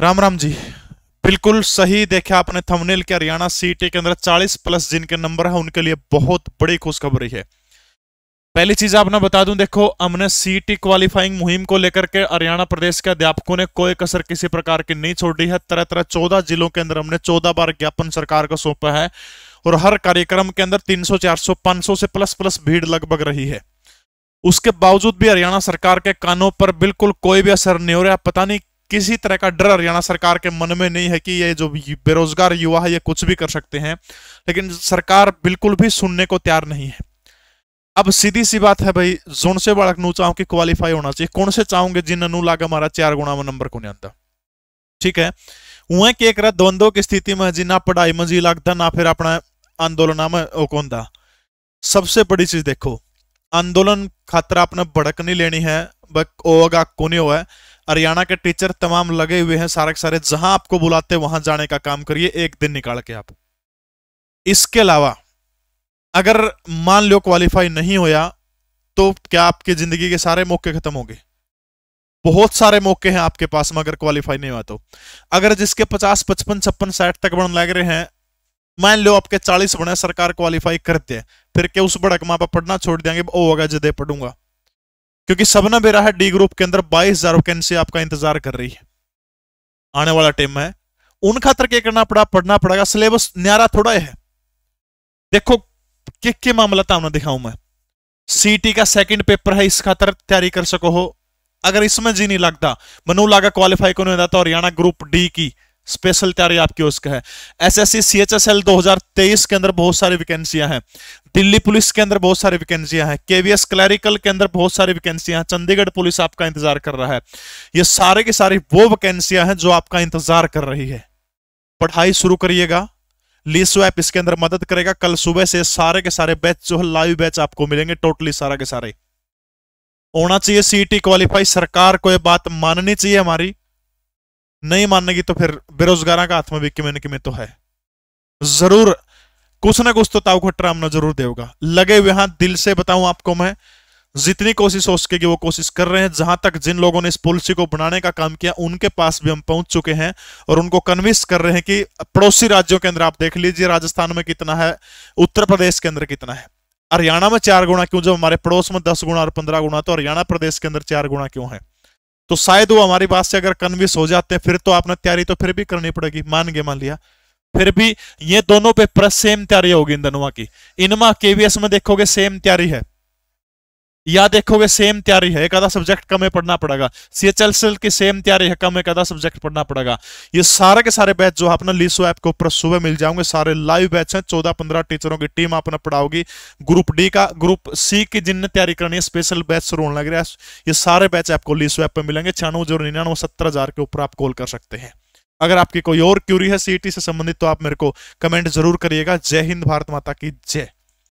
राम राम जी बिल्कुल सही देखा आपने थंबनेल के हरियाणा सीटी के अंदर 40 प्लस जिनके नंबर है उनके लिए बहुत बड़ी खुशखबरी है पहली चीज आपने बता दूं देखो हमने सीटी क्वालिफाइंग मुहिम को लेकर के हरियाणा प्रदेश के अध्यापकों ने कोई कसर किसी प्रकार की नहीं छोड़ी है तरह तरह चौदह जिलों के अंदर हमने चौदह बार ज्ञापन सरकार को सौंपा है और हर कार्यक्रम के अंदर तीन सौ 500 से प्लस प्लस भीड़ लगभग रही है उसके बावजूद भी हरियाणा सरकार के कानों पर बिल्कुल कोई भी असर नहीं हो रहा पता नहीं किसी तरह का डर हरियाणा सरकार के मन में नहीं है कि ये जो बेरोजगार युवा है ये कुछ भी कर सकते हैं लेकिन सरकार बिल्कुल भी सुनने को तैयार नहीं है अब सीधी सी बात है भाई जोन से बालक नू चाहो कि क्वालिफाई होना चाहिए कौन से चाहोगे जिन अनु लाग हमारा चार गुणा नंबर को नहीं आता ठीक है वह के एक द्वंद्व की स्थिति में जी ना पढ़ाई में जी लगता ना फिर अपना आंदोलन में कौन था सबसे बड़ी चीज देखो आंदोलन खातर आपने भड़क नहीं लेनी है बक ओगा को नहीं हो हरियाणा के टीचर तमाम लगे हुए हैं सारे के सारे जहां आपको बुलाते वहां जाने का काम करिए एक दिन निकाल के आप इसके अलावा अगर मान लो क्वालिफाई नहीं होया तो क्या आपकी जिंदगी के सारे मौके खत्म हो गए बहुत सारे मौके हैं आपके पास मगर क्वालिफाई नहीं हुआ तो अगर जिसके पचास पचपन छप्पन साठ तक बन लग रहे हैं मान लो आपके चालीस बने सरकार क्वालिफाई करते हैं फिर के उस बड़क में आप पढ़ना छोड़ देंगे ओ होगा जिदे पढ़ूंगा क्योंकि सबना बेरा है डी ग्रुप के अंदर बाईस हजार वैकेंसी आपका इंतजार कर रही है आने वाला टाइम है उन खातर तरह करना पड़ा पढ़ना पड़ेगा सिलेबस न्यारा थोड़ा है देखो के के मामला था दिखाऊं मैं सीटी का सेकंड पेपर है इस खातर तैयारी कर सको हो अगर इसमें जी नहीं लगता मनु लागा क्वालिफाई को नहीं और हरियाणा ग्रुप डी की स्पेशल तैयारी आपकी उसका है एसएससी सीएचएसएल 2023 के अंदर बहुत सारी वैकेंसियां हैं दिल्ली पुलिस के अंदर बहुत सारी वैकेंसियां हैं केवीएस क्लैरिकल के अंदर बहुत सारी वैकेंसियां हैं चंडीगढ़ पुलिस आपका इंतजार कर रहा है ये सारे के सारे वो वैकेंसियां हैं जो आपका इंतजार कर रही है पढ़ाई शुरू करिएगा लीसो ऐप इसके अंदर मदद करेगा कल सुबह से सारे के सारे बैच जो है लाइव बैच आपको मिलेंगे टोटली सारा के सारे होना चाहिए सीटी क्वालिफाई e सरकार को यह बात माननी चाहिए हमारी नहीं मानेगी तो फिर बेरोजगारा का आत्मविज्ञान में तो है जरूर कुछ ना कुछ तो ताऊ को ट्रामना जरूर देगा लगे हुए हाँ दिल से बताऊं आपको मैं जितनी कोशिश हो सकेगी वो कोशिश कर रहे हैं जहां तक जिन लोगों ने इस पॉलिसी को बनाने का काम किया उनके पास भी हम पहुंच चुके हैं और उनको कन्विंस कर रहे हैं कि पड़ोसी राज्यों के अंदर आप देख लीजिए राजस्थान में कितना है उत्तर प्रदेश के अंदर कितना है हरियाणा में चार गुणा क्यों जब हमारे पड़ोस में दस गुणा और पंद्रह गुणा तो हरियाणा प्रदेश के अंदर चार गुणा क्यों है तो शायद वो हमारी बात से अगर कन्विंस हो जाते हैं फिर तो आपने तैयारी तो फिर भी करनी पड़ेगी मान गए मान लिया फिर भी ये दोनों पे प्रस सेम तैयारी होगी इन दोनों की इनमा केवीएस में देखोगे सेम तैयारी है या देखोगे सेम तैयारी है एक आधा सब्जेक्ट कम है पढ़ना पड़ेगा सी एच एल एल की सेम तैयारी है कम एक आधा सब्जेक्ट पढ़ना पड़ेगा ये सारे के सारे बैच जो है अपना लीसो ऐप के ऊपर सुबह मिल जाओगे सारे लाइव बैच हैं चौदह पंद्रह टीचरों की टीम अपना पढ़ाओगी ग्रुप डी का ग्रुप सी की जिनने तैयारी करनी है स्पेशल बैच शुरू होने लग रहा है ये सारे बैच आपको लीसो ऐप पर मिलेंगे छियानवे जीरो निन्यानवे सत्तर हजार के ऊपर आप कॉल कर सकते हैं अगर आपकी कोई और क्यूरी है सीटी e से संबंधित तो आप मेरे को कमेंट जरूर करिएगा जय हिंद भारत माता की जय